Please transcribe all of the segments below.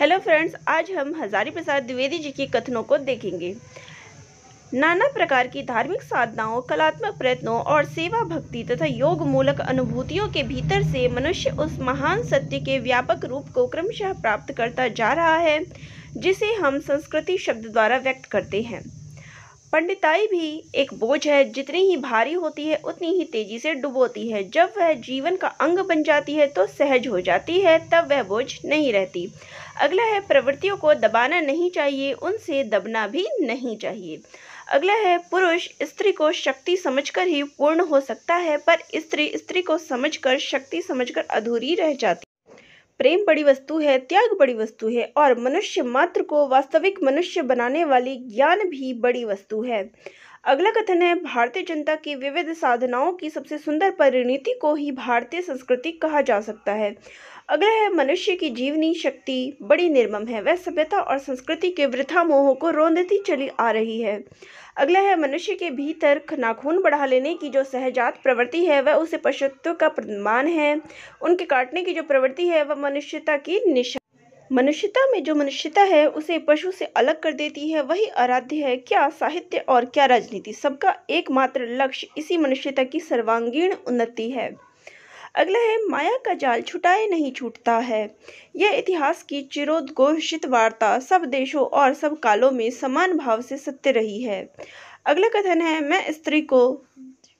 hello friends आज हम हजारी प्रसाद द्विवेदी जी की कथनों को देखेंगे नाना प्रकार की धार्मिक साधनाओं कलात्मक प्रयत्नों और सेवा भक्ति तथा योग मूलक अनुभूतियों के भीतर से मनुष्य उस महान सत्य के व्यापक रूप को क्रमशः प्राप्त करता जा रहा है जिसे हम संस्कृति शब्द द्वारा व्यक्त करते हैं पंडिताई भी एक बोझ है जितनी ही भारी होती है उतनी ही तेजी से डुबोती है जब वह जीवन का अंग बन जाती है तो सहज हो जाती है तब वह बोझ नहीं रहती अगला है प्रवृत्तियों को दबाना नहीं चाहिए उनसे दबना भी नहीं चाहिए अगला है पुरुष स्त्री को शक्ति समझकर ही पूर्ण हो सकता है पर स्त्री स्त्री को समझकर शक्ति समझकर अधूरी रह जाती प्रेम बड़ी वस्तु है त्याग बड़ी वस्तु है और मनुष्य मात्र को वास्तविक मनुष्य बनाने वाली ज्ञान भी बड़ी वस्तु है अगला कथन है भारतीय जनता की विविध साधनाओं की सबसे सुंदर परिणति को ही भारतीय संस्कृति कहा जा सकता है अगला है मनुष्य की जीवनी शक्ति बड़ी निर्मम है वह सभ्यता और संस्कृति के वृथा मोह को रोंदती चली आ रही है अगला है मनुष्य के भीतर नाखून बढ़ा लेने की जो सहजात प्रवृत्ति है वह उसे पशुत्व का प्रमाण है उनके काटने की जो प्रवृत्ति है वह मनुष्यता की निशा मनुष्यता में जो मनुष्यता है उसे पशु से अलग कर देती है वही आराध्य है क्या साहित्य और क्या राजनीति सबका एकमात्र लक्ष्य इसी मनुष्यता की सर्वांगीण उन्नति है अगला है माया का जाल छुटाए नहीं छूटता है यह इतिहास की चिरोदोषित वार्ता सब देशों और सब कालों में समान भाव से सत्य रही है अगला कथन है मैं स्त्री को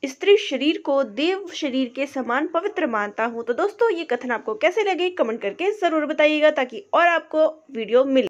स्त्री शरीर को देव शरीर के समान पवित्र मानता हूँ तो दोस्तों ये कथन आपको कैसे लगे कमेंट करके ज़रूर बताइएगा ताकि और आपको वीडियो मिले